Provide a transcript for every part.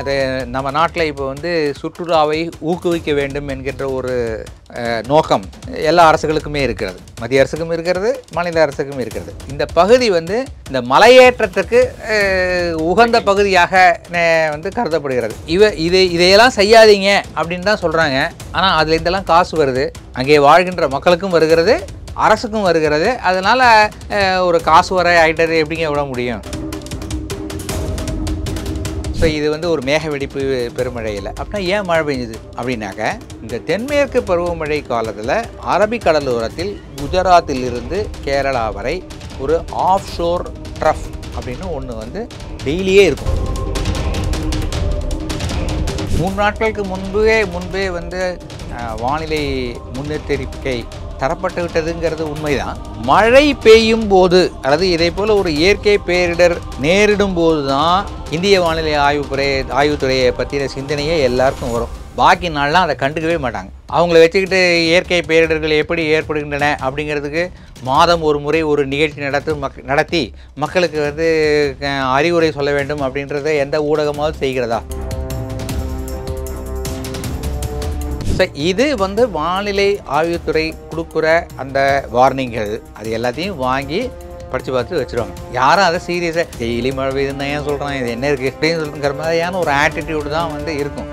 அது நம்ம நாட்டில் இப்போ வந்து சுற்றுலாவை ஊக்குவிக்க வேண்டும் என்கின்ற ஒரு நோக்கம் எல்லா அரசுகளுக்குமே இருக்கிறது மத்திய அரசுக்கும் இருக்கிறது மாநில அரசுக்கும் இருக்கிறது இந்த பகுதி வந்து இந்த மலையேற்றத்துக்கு உகந்த பகுதியாக வந்து கருதப்படுகிறது இவ இது இதையெல்லாம் செய்யாதீங்க அப்படின்னு தான் சொல்கிறாங்க ஆனால் அதில் இதெல்லாம் காசு வருது அங்கே வாழ்கின்ற மக்களுக்கும் வருகிறது அரசுக்கும் வருகிறது அதனால் ஒரு காசு வர ஐட்டது எப்படிங்க விட முடியும் ஸோ இது வந்து ஒரு மேக வெடிப்பு பெருமழையில் அப்படின்னா ஏன் மழை பெஞ்சுது அப்படின்னாக்க இந்த தென்மேற்கு பருவமழை காலத்தில் அரபிக்கடலோரத்தில் குஜராத்திலிருந்து கேரளா வரை ஒரு ஆஃப் ஷோர் ட்ரஃப் அப்படின்னு ஒன்று வந்து டெய்லியே இருக்கும் மூணு நாட்களுக்கு முன்பே முன்பே வந்து வானிலை முன்னெச்சரிக்கை தரப்பட்டு விட்டதுங்கிறது உண்மைதான் மழை பெய்யும் போது அல்லது இதே போல ஒரு இயற்கை பேரிடர் நேரிடும் போது தான் இந்திய வானிலை ஆய்வுத்துறை ஆய்வுத்துறையை பற்றின சிந்தனையே எல்லாருக்கும் வரும் பாக்கி நாள்லாம் அதை கண்டுக்கவே மாட்டாங்க அவங்கள வச்சுக்கிட்டு இயற்கை பேரிடர்கள் எப்படி ஏற்படுகின்றன அப்படிங்கிறதுக்கு மாதம் ஒரு முறை ஒரு நிகழ்ச்சி நடத்து மக் நடத்தி மக்களுக்கு வந்து அறிவுரை சொல்ல வேண்டும் அப்படின்றத எந்த ஊடகமாவது செய்கிறதா ஸோ இது வந்து வானிலை ஆய்வுத்துறை கொடுக்குற அந்த வார்னிங்கள் அது எல்லாத்தையும் வாங்கி படித்து பார்த்து வச்சுருவாங்க யாரும் அதை சீரியஸாக டெய்லி மழை பெய்யுதுன்னு ஏன் சொல்கிறான் இது என்ன இருக்குது அப்படின்னு சொல்லுங்கிற மாதிரியான ஒரு ஆட்டிடியூடு தான் வந்து இருக்கும்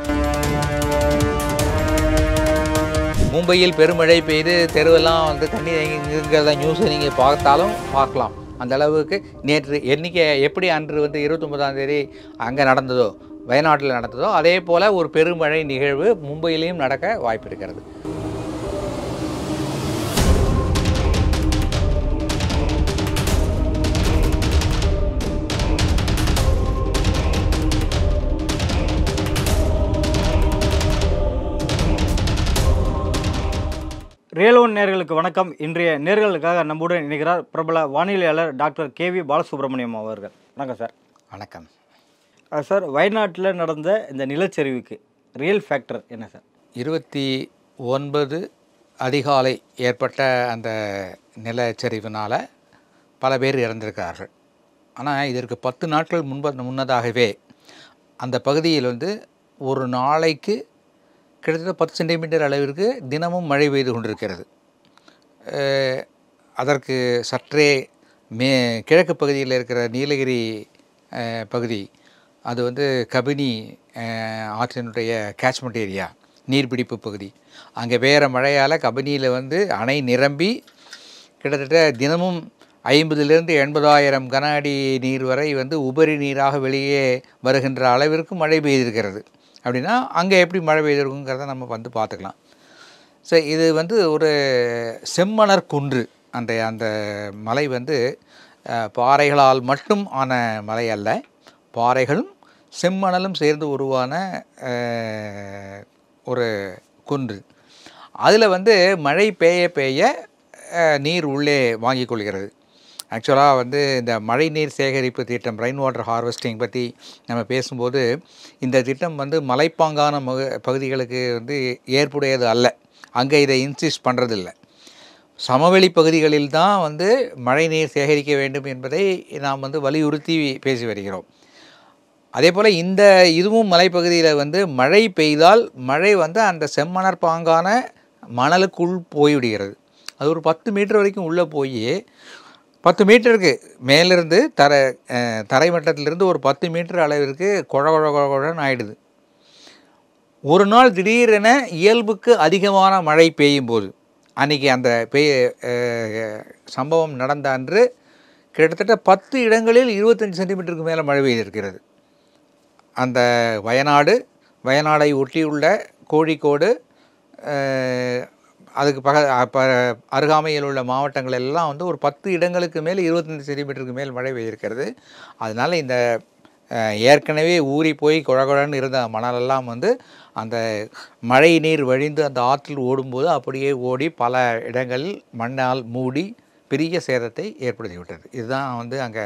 மும்பையில் பெருமழை பெய்து தெருவெல்லாம் வந்து தண்ணி இருக்கிறத நியூஸை நீங்கள் பார்த்தாலும் பார்க்கலாம் அந்த அளவுக்கு நேற்று எண்ணிக்கை எப்படி அன்று வந்து இருபத்தொம்பதாம் தேதி அங்கே நடந்ததோ வயநாட்டில் நடந்ததோ அதே போல் ஒரு பெருமழை நிகழ்வு மும்பையிலையும் நடக்க வாய்ப்பு இருக்கிறது ரேலோன் நேர்களுக்கு வணக்கம் இன்றைய நேர்களுக்காக நம்முடன் இணைகிறார் பிரபல வானிலையாளர் டாக்டர் கே வி பாலசுப்ரமணியம் அவர்கள் வணக்கம் சார் வணக்கம் சார் வயநாட்டில் நடந்த இந்த நிலச்சரிவுக்கு ரியல் ஃபேக்டர் என்ன சார் இருபத்தி ஒன்பது அதிகாலை ஏற்பட்ட அந்த நிலச்சரிவினால் பல பேர் இறந்திருக்கிறார்கள் ஆனால் இதற்கு பத்து நாட்கள் முன்ப முன்னதாகவே அந்த பகுதியில் வந்து ஒரு நாளைக்கு கிட்டத்தட்ட பத்து சென்டிமீட்டர் அளவிற்கு தினமும் மழை பெய்து கொண்டிருக்கிறது அதற்கு சற்றே மே கிழக்கு பகுதியில் இருக்கிற நீலகிரி பகுதி அது வந்து கபினி ஆற்றினுடைய கேட்ச்மெண்ட் ஏரியா நீர்பிடிப்பு பகுதி அங்கே வேறு மழையால் கபினியில் வந்து அணை நிரம்பி கிட்டத்தட்ட தினமும் ஐம்பதுலேருந்து எண்பதாயிரம் கன அடி நீர் வரை வந்து உபரி நீராக வெளியே வருகின்ற அளவிற்கு மழை பெய்திருக்கிறது அப்படின்னா அங்கே எப்படி மழை பெய்திருக்குங்கிறத நம்ம வந்து பார்த்துக்கலாம் ஸோ இது வந்து ஒரு செம்மணர் குன்று அந்த அந்த மலை வந்து பாறைகளால் மட்டும் ஆன மலை அல்ல பாறைகளும் செம்மணலும் சேர்ந்து உருவான ஒரு குன்று அதில் வந்து மழை பெய்ய பெய்ய நீர் உள்ளே வாங்கிக் கொள்கிறது ஆக்சுவலாக வந்து இந்த மழை நீர் சேகரிப்பு திட்டம் ரெயின் வாட்டர் ஹார்வெஸ்டிங் பற்றி நம்ம பேசும்போது இந்த திட்டம் வந்து மலைப்பாங்கான பகுதிகளுக்கு வந்து ஏற்புடையது அல்ல அங்கே இதை இன்சிஸ்ட் பண்ணுறதில்ல சமவெளி பகுதிகளில் தான் வந்து மழை நீர் சேகரிக்க வேண்டும் என்பதை நாம் வந்து வலியுறுத்தி பேசி வருகிறோம் அதே போல் இந்த இதுவும் மலைப்பகுதியில் வந்து மழை பெய்தால் மழை வந்து அந்த செம்மணர் பாங்கான மணலுக்குள் போய்விடுகிறது அது ஒரு பத்து மீட்டர் வரைக்கும் உள்ளே போய் பத்து மீட்டருக்கு மேலிருந்து தர தரை ஒரு பத்து மீட்டர் அளவிற்கு குழ குழ குழன்னு ஆகிடுது ஒரு நாள் திடீரென இயல்புக்கு அதிகமான மழை பெய்யும் போது அன்றைக்கி அந்த பெய் சம்பவம் நடந்த அன்று கிட்டத்தட்ட பத்து இடங்களில் இருபத்தஞ்சி சென்டிமீட்டருக்கு மேலே மழை பெய்திருக்கிறது அந்த வயநாடு வயநாடை ஒட்டியுள்ள கோழிக்கோடு அதுக்கு பக அருகாமையில் உள்ள மாவட்டங்கள் எல்லாம் வந்து ஒரு பத்து இடங்களுக்கு மேல் இருபத்தஞ்சி சென்டிமீட்டருக்கு மேல் மழை பெய்திருக்கிறது அதனால் இந்த ஏற்கனவே ஊறி போய் குழகுழன்னு இருந்த மணலெல்லாம் வந்து அந்த மழை நீர் வழிந்து அந்த ஆற்றில் ஓடும்போது அப்படியே ஓடி பல இடங்களில் மண்ணால் மூடி பெரிய சேதத்தை ஏற்படுத்திவிட்டது இதுதான் வந்து அங்கே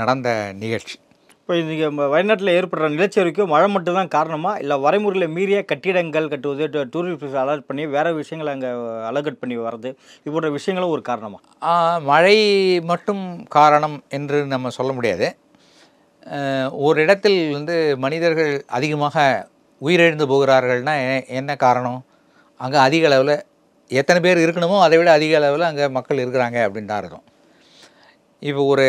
நடந்த நிகழ்ச்சி இப்போ இன்றைக்கி வயநாட்டில் ஏற்படுற நிலச்சரிவுக்கு மழை மட்டும்தான் காரணமாக இல்லை வரைமுறையில் மீறிய கட்டிடங்கள் கட்டுவது டூரிஸ்ட் அலர்ட் பண்ணி வேறு விஷயங்களை அங்கே அலர்ட் பண்ணி வர்றது இப்போ விஷயங்களும் ஒரு காரணமாக மழை மட்டும் காரணம் என்று நம்ம சொல்ல முடியாது ஒரு இடத்தில் வந்து மனிதர்கள் அதிகமாக உயிரிழந்து போகிறார்கள்னா என்ன காரணம் அங்கே அதிக அளவில் எத்தனை பேர் இருக்கணுமோ அதை விட அதிக அளவில் அங்கே மக்கள் இருக்கிறாங்க அப்படின்னு தான் இருக்கும் இப்போ ஒரு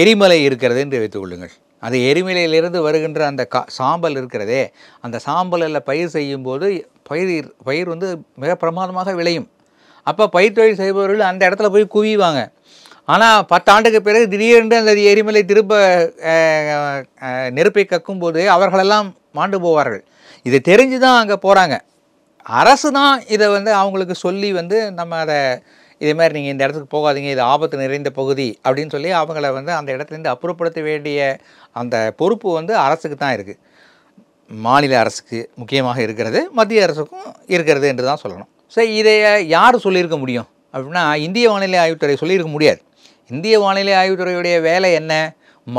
எரிமலை இருக்கிறது என்று வைத்துக்கொள்ளுங்கள் அது எரிமலையிலிருந்து வருகின்ற அந்த கா சாம்பல் இருக்கிறதே அந்த சாம்பலில் பயிர் செய்யும்போது பயிர் பயிர் வந்து மிக பிரமாதமாக விளையும் அப்போ பயிர் தொழில் செய்பவர்கள் அந்த இடத்துல போய் குவிவாங்க ஆனால் பத்தாண்டுக்கு பிறகு திடீரென்று அந்த எரிமலை திரும்ப நெருப்பை கக்கும்போது அவர்களெல்லாம் மாண்டு போவார்கள் இது தெரிஞ்சு தான் அங்கே போகிறாங்க அரசு தான் இதை வந்து அவங்களுக்கு சொல்லி வந்து நம்ம அதை இதே மாதிரி நீங்கள் இந்த இடத்துக்கு போகாதீங்க இது ஆபத்து நிறைந்த பகுதி அப்படின்னு சொல்லி அவங்கள வந்து அந்த இடத்துலேருந்து அப்புறப்படுத்த வேண்டிய அந்த பொறுப்பு வந்து அரசுக்கு தான் இருக்குது மாநில அரசுக்கு முக்கியமாக இருக்கிறது மத்திய அரசுக்கும் இருக்கிறது என்று தான் சொல்லணும் சரி இதை யார் சொல்லியிருக்க முடியும் அப்படின்னா இந்திய வானிலை ஆய்வுத்துறை சொல்லியிருக்க முடியாது இந்திய வானிலை ஆய்வுத்துறையுடைய வேலை என்ன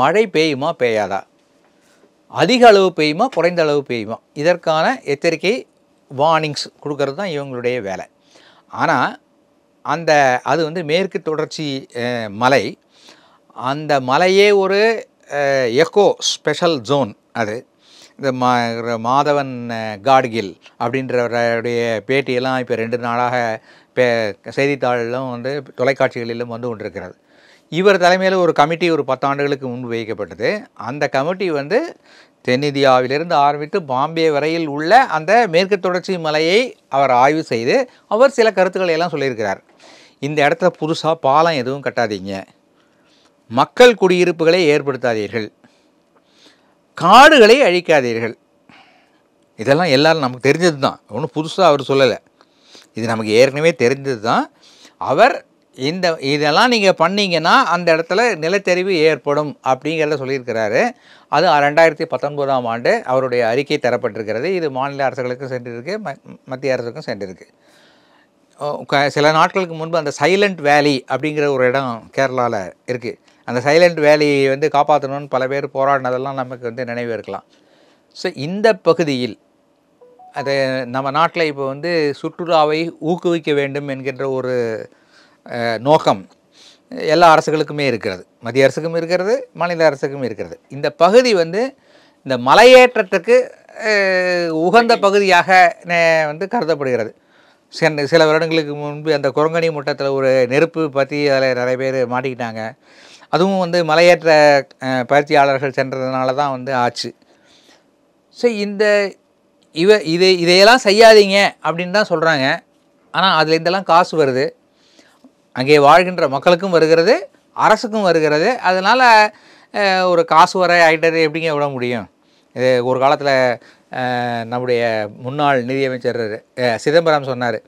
மழை பெய்யுமா பெய்யாதா அதிக அளவு பெய்யுமா குறைந்த அளவு பெய்யுமா இதற்கான எச்சரிக்கை வார்னிங்ஸ் கொடுக்கறது தான் இவங்களுடைய வேலை ஆனால் அந்த அது வந்து மேற்கு தொடர்ச்சி மலை அந்த மலையே ஒரு எக்கோ ஸ்பெஷல் ஜோன் அது இந்த மா மாதவன் காட்கில் அப்படின்றவருடைய பேட்டியெல்லாம் இப்போ ரெண்டு நாளாக பே செய்தித்தாளிலும் வந்து தொலைக்காட்சிகளிலும் வந்து கொண்டிருக்கிறது இவர் தலைமையில் ஒரு கமிட்டி ஒரு பத்தாண்டுகளுக்கு முன்பு வைக்கப்பட்டது அந்த கமிட்டி வந்து தென்னிந்தியாவிலிருந்து ஆரம்பித்து பாம்பே வரையில் உள்ள அந்த மேற்கு தொடர்ச்சி மலையை அவர் ஆய்வு செய்து அவர் சில கருத்துக்களை எல்லாம் சொல்லியிருக்கிறார் இந்த இடத்துல புதுசாக பாலம் எதுவும் கட்டாதீங்க மக்கள் குடியிருப்புகளை ஏற்படுத்தாதீர்கள் காடுகளை அழிக்காதீர்கள் இதெல்லாம் எல்லோரும் நமக்கு தெரிஞ்சது தான் ஒன்றும் புதுசாக அவர் சொல்லலை இது நமக்கு ஏற்கனவே தெரிஞ்சது தான் அவர் இந்த இதெல்லாம் நீங்கள் பண்ணிங்கன்னா அந்த இடத்துல நிலச்சரிவு ஏற்படும் அப்படிங்கிறத சொல்லியிருக்கிறாரு அது ரெண்டாயிரத்தி பத்தொன்பதாம் ஆண்டு அவருடைய அறிக்கை தரப்பட்டிருக்கிறது இது மாநில அரசுகளுக்கும் சென்றிருக்கு மத்திய அரசுக்கும் சென்றிருக்கு சில நாட்களுக்கு முன்பு அந்த சைலண்ட் வேலி அப்படிங்கிற ஒரு இடம் கேரளாவில் இருக்குது அந்த சைலண்ட் வேலியை வந்து காப்பாற்றணும்னு பல பேர் போராடினதெல்லாம் நமக்கு வந்து நினைவு இருக்கலாம் ஸோ இந்த பகுதியில் அது நம்ம நாட்டில் இப்போ வந்து சுற்றுலாவை ஊக்குவிக்க வேண்டும் என்கின்ற ஒரு நோக்கம் எல்லா அரசுகளுக்குமே இருக்கிறது மத்திய அரசுக்கும் இருக்கிறது மாநில அரசுக்கும் இருக்கிறது இந்த பகுதி வந்து இந்த மலையேற்றத்துக்கு உகந்த பகுதியாக வந்து கருதப்படுகிறது சென் சில வருடங்களுக்கு முன்பு அந்த குரங்கணி முட்டத்தில் ஒரு நெருப்பு பற்றி அதில் நிறைய பேர் மாட்டிக்கிட்டாங்க அதுவும் வந்து மலையேற்ற பயிற்சியாளர்கள் சென்றதுனால தான் வந்து ஆச்சு ஸோ இந்த இவ இது இதையெல்லாம் செய்யாதீங்க அப்படின்னு தான் சொல்கிறாங்க ஆனால் அதில் இதெல்லாம் காசு வருது அங்கே வாழ்கின்ற மக்களுக்கும் வருகிறது அரசுக்கும் வருகிறது அதனால் ஒரு காசு வர ஐட்டர் எப்படிங்க விட முடியும் இது ஒரு காலத்தில் நம்முடைய முன்னாள் நிதியமைச்சர் சிதம்பரம் சொன்னார்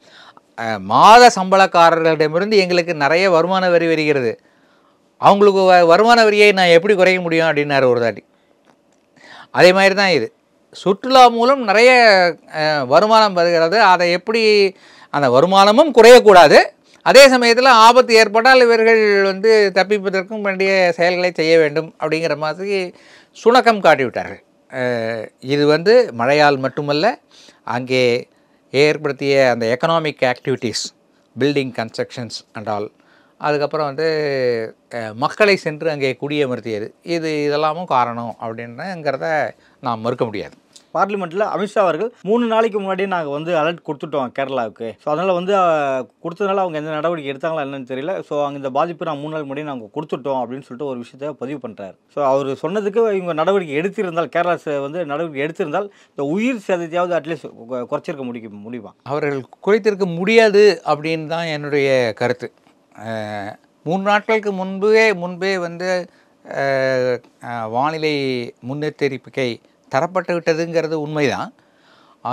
மாத சம்பளக்காரர்களிடமிருந்து எங்களுக்கு நிறைய வருமான வரி வருகிறது அவங்களுக்கு வ வருமான வரியை நான் எப்படி குறைய முடியும் அப்படின்னாரு ஒரு தாட்டி அதே மாதிரி தான் இது சுற்றுலா மூலம் நிறைய வருமானம் வருகிறது அதை எப்படி அந்த வருமானமும் குறையக்கூடாது அதே சமயத்தில் ஆபத்து ஏற்பட்டால் இவர்கள் வந்து தப்பிப்பதற்கும் வேண்டிய செயல்களை செய்ய வேண்டும் அப்படிங்கிற மாதிரி சுணக்கம் காட்டிவிட்டார்கள் இது வந்து மழையால் மட்டுமல்ல அங்கே ஏற்படுத்திய அந்த economic activities building constructions and all அதுக்கப்புறம் வந்து மக்களை சென்று அங்கே குடியமர்த்தியது இது இதெல்லாமும் காரணம் அப்படின்னுங்கிறத நாம் மறுக்க முடியாது பார்லிமெண்ட்டில் அமித்ஷா அவர்கள் மூணு நாளைக்கு முன்னாடியே நாங்கள் வந்து அலர்ட் கொடுத்துட்டோம் கேரளாவுக்கு ஸோ அதனால் வந்து கொடுத்ததுனால அவங்க எந்த நடவடிக்கை எடுத்தாங்களா என்னன்னு தெரியல ஸோ அங்கே இந்த பாதிப்பு நான் மூணு நாள் முன்னாடி நாங்கள் கொடுத்துட்டோம் அப்படின்னு சொல்லிட்டு ஒரு விஷயத்த பதிவு பண்ணுறாரு ஸோ அவர் சொன்னதுக்கு இவங்க நடவடிக்கை எடுத்திருந்தால் கேரளா வந்து நடவடிக்கை எடுத்திருந்தால் இந்த உயிர் சேதத்தையாவது அட்லீஸ்ட் குறைச்சிருக்க முடியும் முடியுமா அவர்கள் குறைத்திருக்க முடியாது அப்படின்னு தான் என்னுடைய கருத்து மூணு நாட்களுக்கு முன்பே முன்பே வந்து வானிலை முன்னெச்சரிக்கை தரப்பட்டு விட்டதுங்கிறது உண்மைதான்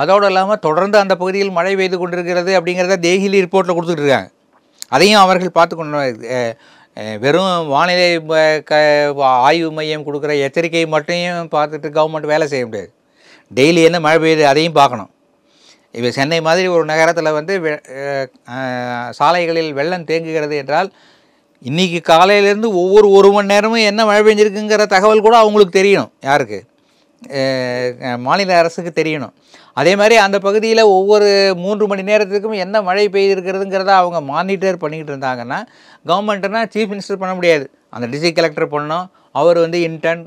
அதோடு இல்லாமல் தொடர்ந்து அந்த பகுதியில் மழை பெய்து கொண்டிருக்கிறது அப்படிங்கிறத தேகிலி ரிப்போர்ட்டில் கொடுத்துட்டு இருக்காங்க அதையும் அவர்கள் பார்த்து கொண்டு வெறும் வானிலை க ஆய்வு மையம் கொடுக்குற எச்சரிக்கை மட்டும் பார்த்துட்டு கவர்மெண்ட் வேலை செய்ய முடியாது டெய்லி என்ன மழை பெய்யுது அதையும் பார்க்கணும் இப்போ சென்னை மாதிரி ஒரு நகரத்தில் வந்து சாலைகளில் வெள்ளம் தேங்குகிறது என்றால் இன்றைக்கி காலையிலேருந்து ஒவ்வொரு ஒரு மணி நேரமும் என்ன மழை பெஞ்சிருக்குங்கிற தகவல் கூட அவங்களுக்கு தெரியணும் யாருக்கு மாநில அரசுக்கு தெரியணும் அதே மாதிரி அந்த பகுதியில் ஒவ்வொரு மூன்று மணி நேரத்துக்கும் என்ன மழை பெய்திருக்கிறதுங்கிறத அவங்க மானிட்டர் பண்ணிக்கிட்டு இருந்தாங்கன்னா கவர்மெண்ட்டுனா சீஃப் மினிஸ்டர் பண்ண முடியாது அந்த டிஸ்ட்ரிக்ட் கலெக்டர் பண்ணணும் அவர் வந்து இன்டர்ன்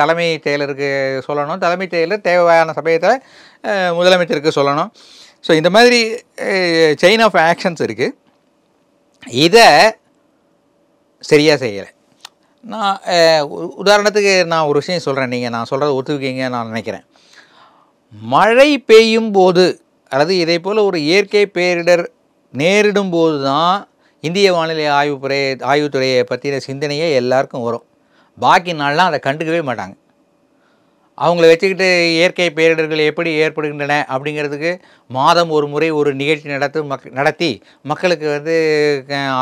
தலைமை செயலருக்கு சொல்லணும் தலைமை செயலர் தேவையான சமயத்தில் முதலமைச்சருக்கு சொல்லணும் ஸோ இந்த மாதிரி செயின் ஆஃப் ஆக்ஷன்ஸ் இருக்குது இதை சரியாக செய்யலை நான் உதாரணத்துக்கு நான் ஒரு விஷயம் சொல்கிறேன் நீங்கள் நான் சொல்கிறத ஒத்துக்கிங்க நான் நினைக்கிறேன் மழை பெய்யும் போது அதாவது இதே போல் ஒரு இயற்கை பேரிடர் நேரிடும் போது தான் இந்திய வானிலை ஆய்வுத்துறை ஆய்வுத்துறையை பற்றின சிந்தனையே எல்லாருக்கும் வரும் பாக்கி நாள்லாம் அதை கண்டுக்கவே மாட்டாங்க அவங்கள வச்சுக்கிட்டு இயற்கை பேரிடர்கள் எப்படி ஏற்படுகின்றன அப்படிங்கிறதுக்கு மாதம் ஒரு முறை ஒரு நிகழ்ச்சி நடத்து மக் நடத்தி மக்களுக்கு வந்து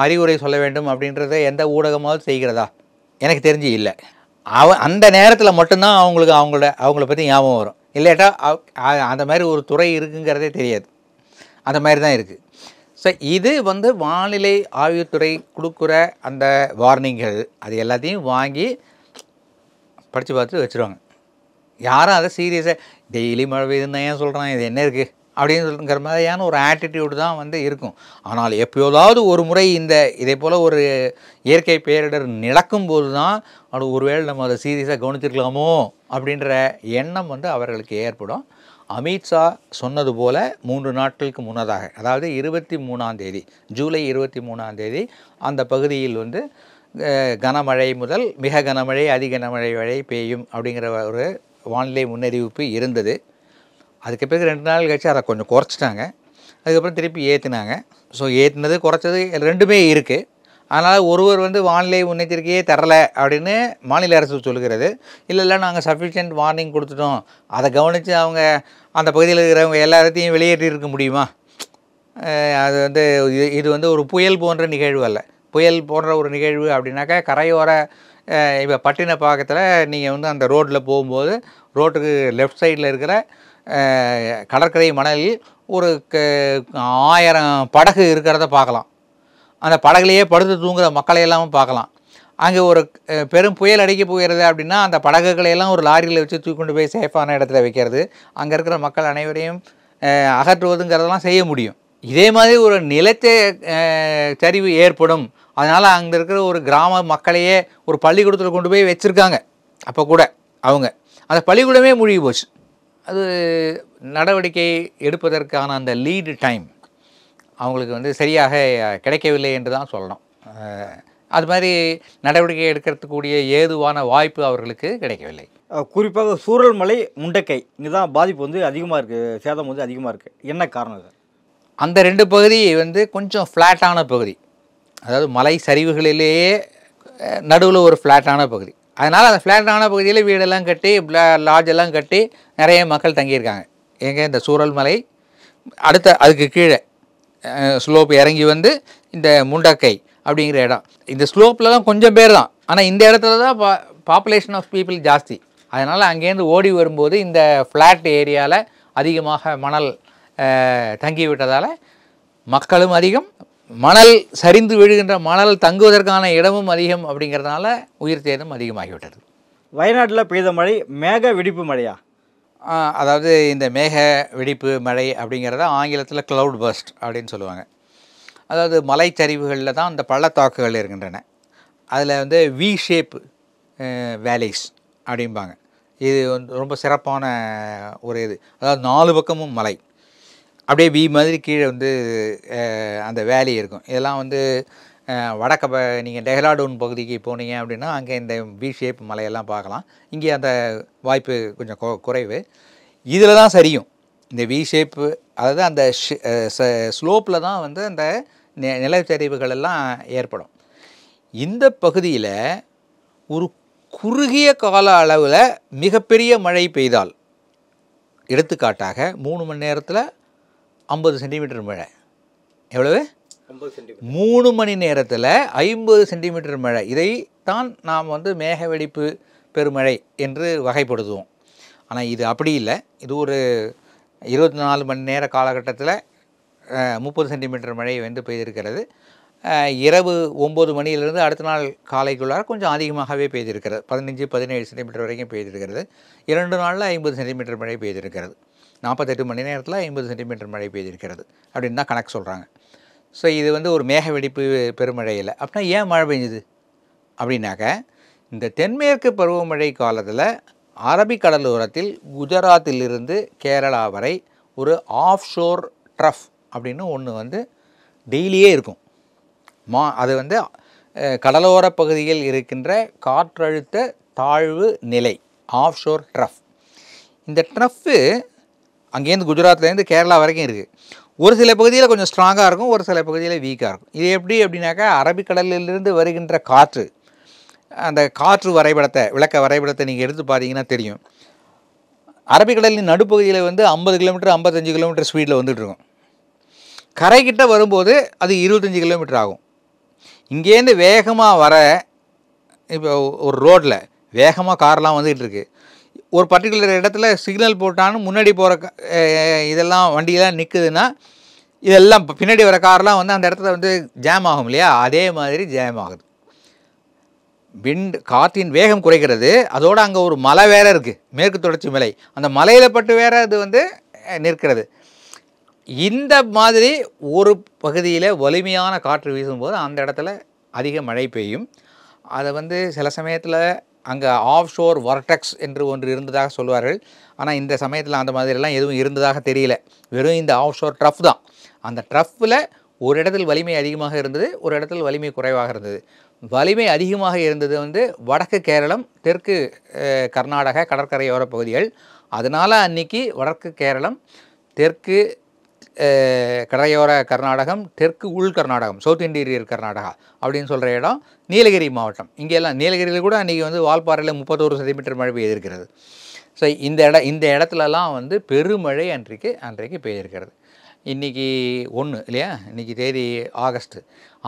அறிவுரை சொல்ல வேண்டும் அப்படின்றத எந்த ஊடகமாவது செய்கிறதா எனக்கு தெரிஞ்சு இல்லை அவ அந்த நேரத்தில் மட்டும்தான் அவங்களுக்கு அவங்களோட அவங்கள பற்றி ஞாபகம் வரும் இல்லாட்டா அந்த மாதிரி ஒரு துறை இருக்குங்கிறதே தெரியாது அந்த மாதிரி தான் இருக்குது ஸோ இது வந்து வானிலை ஆய்வுத்துறை கொடுக்குற அந்த வார்னிங்கள் அது எல்லாத்தையும் வாங்கி படித்து பார்த்து வச்சுருவாங்க யாரும் அதை சீரியஸாக டெய்லி மழை பெய்யுதுன்னு ஏன் சொல்கிறான் இது என்ன இருக்குது அப்படிங்கிற மாதிரியான ஒரு ஆட்டிடியூடு தான் வந்து இருக்கும் ஆனால் எப்போதாவது ஒரு முறை இந்த இதே போல் ஒரு இயற்கை பேரிடர் நடக்கும் போது தான் அது ஒருவேளை நம்ம அதை சீரியஸாக கவனிச்சிருக்கலாமோ அப்படின்ற எண்ணம் வந்து அவர்களுக்கு ஏற்படும் அமித்ஷா சொன்னது போல் மூன்று நாட்களுக்கு முன்னதாக அதாவது இருபத்தி மூணாம் தேதி ஜூலை இருபத்தி மூணாம் தேதி அந்த பகுதியில் வந்து கனமழை முதல் மிக கனமழை அதிக கனமழை வரை பெய்யும் அப்படிங்கிற ஒரு வானிலை முன்னறிவிப்பு இருந்தது அதுக்கு பிறகு ரெண்டு நாள் கழிச்சு அதை கொஞ்சம் குறைச்சிட்டாங்க அதுக்கப்புறம் திருப்பி ஏற்றினாங்க ஸோ ஏற்றினது குறைச்சது ரெண்டுமே இருக்குது அதனால் ஒருவர் வந்து வானிலை முன்னெச்சரிக்கையே தரலை அப்படின்னு மாநில அரசு சொல்கிறது இல்லை இல்லை நாங்கள் சஃபிஷியன்ட் வார்னிங் கொடுத்துட்டோம் அதை கவனித்து அவங்க அந்த பகுதியில் இருக்கிறவங்க எல்லாத்தையும் வெளியேற்றி இருக்க முடியுமா அது வந்து இது வந்து ஒரு புயல் போன்ற நிகழ்வு அல்ல புயல் போன்ற ஒரு நிகழ்வு அப்படின்னாக்கா கரையோர இப்போ பட்டின பாக்கத்தில் நீங்கள் வந்து அந்த ரோட்டில் போகும்போது ரோட்டுக்கு லெஃப்ட் சைடில் இருக்கிற கடற்கரை மணலில் ஒரு ஆயிரம் படகு இருக்கிறத பார்க்கலாம் அந்த படகுலையே படுத்து தூங்குகிற மக்களை எல்லாமும் பார்க்கலாம் அங்கே ஒரு பெரும் புயல் அடிக்க போகிறது அப்படின்னா அந்த படகுகளையெல்லாம் ஒரு லாரியில் வச்சு தூக்கி கொண்டு போய் சேஃபான இடத்துல வைக்கிறது அங்கே இருக்கிற மக்கள் அனைவரையும் அகற்றுவதுங்கிறதெல்லாம் செய்ய முடியும் இதே மாதிரி ஒரு நிலத்தை சரிவு ஏற்படும் அதனால் அங்கே இருக்கிற ஒரு கிராம மக்களையே ஒரு பள்ளிக்கூடத்தில் கொண்டு போய் வச்சுருக்காங்க அப்போ கூட அவங்க அந்த பள்ளிக்கூடமே மூழ்கி போச்சு அது நடவடிக்கை எடுப்பதற்கான அந்த லீடு டைம் அவங்களுக்கு வந்து சரியாக கிடைக்கவில்லை என்று தான் சொல்லணும் அது மாதிரி நடவடிக்கை எடுக்கிறதுக்கூடிய ஏதுவான வாய்ப்பு அவர்களுக்கு கிடைக்கவில்லை குறிப்பாக மலை முண்டக்கை இங்கே தான் பாதிப்பு வந்து அதிகமாக இருக்குது சேதம் வந்து அதிகமாக இருக்குது என்ன காரணம் இது அந்த ரெண்டு பகுதி வந்து கொஞ்சம் ஃப்ளாட்டான பகுதி அதாவது மலை சரிவுகளிலேயே நடுவில் ஒரு ஃப்ளாட்டான பகுதி அதனால் அந்த ஃப்ளாட்டான பகுதியில் வீடெல்லாம் கட்டி லாட்ஜ் எல்லாம் கட்டி நிறைய மக்கள் தங்கியிருக்காங்க எங்கே இந்த சூரல் மலை அடுத்த அதுக்கு கீழே ஸ்லோப் இறங்கி வந்து இந்த முண்டக்கை அப்படிங்கிற இடம் இந்த ஸ்லோப்லலாம் கொஞ்சம் பேர் தான் ஆனால் இந்த இடத்துல தான் பா பாப்புலேஷன் ஆஃப் பீப்புள் ஜாஸ்தி அதனால் அங்கேருந்து ஓடி வரும்போது இந்த ஃப்ளாட் ஏரியாவில் அதிகமாக மணல் தங்கிவிட்டதால் மக்களும் அதிகம் மணல் சரிந்து விழுகின்ற மணல் தங்குவதற்கான இடமும் அதிகம் அப்படிங்கிறதுனால உயிர் தேதம் அதிகமாகிவிட்டது வயநாட்டில் பெய்த மழை மேக வெடிப்பு மழையா அதாவது இந்த மேக வெடிப்பு மழை அப்படிங்கிறத ஆங்கிலத்தில் க்ளவுட் பர்ஸ்ட் அப்படின்னு சொல்லுவாங்க அதாவது மலைச்சரிவுகளில் தான் அந்த பள்ளத்தாக்குகள் இருக்கின்றன அதில் வந்து வி ஷேப் வேலிஸ் அப்படிம்பாங்க இது வந்து ரொம்ப சிறப்பான ஒரு இது அதாவது நாலு பக்கமும் மலை அப்படியே வி மாதிரி கீழே வந்து அந்த வேலி இருக்கும் இதெல்லாம் வந்து வடக்க நீங்கள் டெஹ்ராடூன் பகுதிக்கு போனீங்க அப்படின்னா அங்கே இந்த வி ஷேப் மலையெல்லாம் பார்க்கலாம் இங்கே அந்த வாய்ப்பு கொஞ்சம் குறைவு இதில் தான் சரியும் இந்த வி ஷேப்பு அதாவது அந்த ஸ்லோப்பில் தான் வந்து அந்த நிலச்சரிவுகள் எல்லாம் ஏற்படும் இந்த பகுதியில் ஒரு குறுகிய கால அளவில் மிகப்பெரிய மழை பெய்தால் எடுத்துக்காட்டாக மூணு மணி நேரத்தில் ஐம்பது சென்டிமீட்டர் மழை எவ்வளவு மூணு மணி நேரத்தில் ஐம்பது சென்டிமீட்டர் மழை இதை தான் நாம் வந்து மேக வெடிப்பு பெருமழை என்று வகைப்படுத்துவோம் ஆனால் இது அப்படி இல்லை இது ஒரு இருபத்தி நாலு மணி நேர காலகட்டத்தில் முப்பது சென்டிமீட்டர் மழை வந்து பெய்திருக்கிறது இரவு ஒம்பது மணியிலிருந்து அடுத்த நாள் காலைக்குள்ளார கொஞ்சம் அதிகமாகவே பெய்திருக்கிறது பதினஞ்சு பதினேழு சென்டிமீட்டர் வரைக்கும் பெய்திருக்கிறது இரண்டு நாளில் ஐம்பது சென்டிமீட்டர் மழை பெய்திருக்கிறது நாற்பத்தெட்டு மணி நேரத்தில் ஐம்பது சென்டிமீட்டர் மழை பெய்திருக்கிறது அப்படின்னு தான் கணக்கு சொல்கிறாங்க ஸோ இது வந்து ஒரு மேக வெடிப்பு பெருமழை இல்லை அப்படின்னா ஏன் மழை பெஞ்சுது அப்படின்னாக்க இந்த தென்மேற்கு பருவமழை காலத்தில் அரபிக்கடலோரத்தில் குஜராத்திலிருந்து கேரளா வரை ஒரு ஆஃப் ஷோர் ட்ரஃப் அப்படின்னு ஒன்று வந்து டெய்லியே இருக்கும் மா அது வந்து கடலோர பகுதியில் இருக்கின்ற காற்றழுத்த தாழ்வு நிலை ஆஃப் ஷோர் ட்ரஃப் இந்த ட்ரஃப்பு அங்கேருந்து குஜராத்லேருந்து கேரளா வரைக்கும் இருக்குது ஒரு சில பகுதியில் கொஞ்சம் ஸ்ட்ராங்காக இருக்கும் ஒரு சில பகுதியில் வீக்காக இருக்கும் இது எப்படி அப்படின்னாக்கா அரபிக்கடலிலிருந்து வருகின்ற காற்று அந்த காற்று வரைபடத்தை விளக்க வரைபடத்தை நீங்கள் எடுத்து பார்த்தீங்கன்னா தெரியும் அரபிக்கடலின் நடுப்பகுதியில் வந்து ஐம்பது கிலோமீட்டர் ஐம்பத்தஞ்சு கிலோமீட்டர் ஸ்பீடில் வந்துட்டுருக்கும் கரைக்கிட்ட வரும்போது அது இருபத்தஞ்சி கிலோமீட்டர் ஆகும் இங்கேருந்து வேகமாக வர இப்போ ஒரு ரோட்டில் வேகமாக கார்லாம் வந்துக்கிட்டு இருக்குது ஒரு பர்டிகுலர் இடத்துல சிக்னல் போட்டான்னு முன்னாடி போகிற இதெல்லாம் வண்டியெல்லாம் நிற்குதுன்னா இதெல்லாம் பின்னாடி வர கார்லாம் வந்து அந்த இடத்துல வந்து ஜாம் ஆகும் இல்லையா அதே மாதிரி ஜாம் ஆகுது விண்ட் காற்றின் வேகம் குறைக்கிறது அதோடு அங்கே ஒரு மலை வேறு இருக்குது மேற்கு தொடர்ச்சி மலை அந்த மலையில் பட்டு வேற அது வந்து நிற்கிறது இந்த மாதிரி ஒரு பகுதியில் வலிமையான காற்று வீசும்போது அந்த இடத்துல அதிக மழை பெய்யும் அதை வந்து சில சமயத்தில் அங்கே ஆஃப் ஷோர் வர்டெக்ஸ் என்று ஒன்று இருந்ததாக சொல்வார்கள் ஆனால் இந்த சமயத்தில் அந்த மாதிரிலாம் எதுவும் இருந்ததாக தெரியல வெறும் இந்த ஆஃப் ஷோர் ட்ரஃப் தான் அந்த ட்ரஃப்பில் ஒரு இடத்தில் வலிமை அதிகமாக இருந்தது ஒரு இடத்தில் வலிமை குறைவாக இருந்தது வலிமை அதிகமாக இருந்தது வந்து வடக்கு கேரளம் தெற்கு கர்நாடக கடற்கரையோர பகுதிகள் அதனால் அன்றைக்கி வடக்கு கேரளம் தெற்கு கடையோர கர்நாடகம் தெற்கு உள் கர்நாடகம் சவுத் இன்டீரியர் கர்நாடகா அப்படின்னு சொல்கிற இடம் நீலகிரி மாவட்டம் இங்கெல்லாம் நீலகிரியில் கூட அன்றைக்கி வந்து வால்பாறையில் முப்பத்தோரு சென்டிமீட்டர் மழை பெய்திருக்கிறது ஸோ இந்த இட இந்த இடத்துலலாம் வந்து பெருமழை அன்றைக்கு அன்றைக்கு பெய்திருக்கிறது இன்றைக்கி ஒன்று இல்லையா இன்றைக்கி தேதி ஆகஸ்ட்டு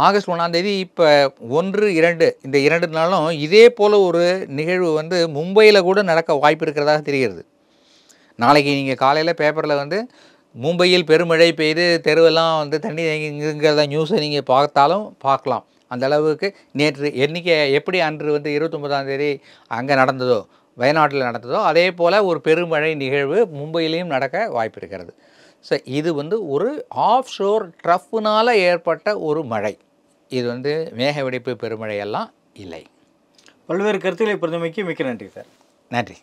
ஆகஸ்ட் ஒன்றாந்தேதி இப்போ ஒன்று இரண்டு இந்த இரண்டு நாளும் இதே போல் ஒரு நிகழ்வு வந்து மும்பையில் கூட நடக்க வாய்ப்பு இருக்கிறதாக தெரிகிறது நாளைக்கு நீங்கள் காலையில் பேப்பரில் வந்து மும்பையில் பெருமழை பெய்து தெருவெல்லாம் வந்து தண்ணி தேங்கிங்கிறத நியூஸை நீங்கள் பார்த்தாலும் பார்க்கலாம் அந்த அளவுக்கு நேற்று என்றைக்கி எப்படி அன்று வந்து இருபத்தொம்பதாம் தேதி அங்கே நடந்ததோ வயநாட்டில் நடந்ததோ அதே போல் ஒரு பெருமழை நிகழ்வு மும்பையிலையும் நடக்க வாய்ப்பு இருக்கிறது ஸோ இது வந்து ஒரு ஆஃப் ஷோர் ட்ரஃப்னால் ஏற்பட்ட ஒரு மழை இது வந்து மேக வெடிப்பு பெருமழையெல்லாம் இல்லை பல்வேறு கருத்துக்களை பிரதமைக்கு மிக்க நன்றி சார் நன்றி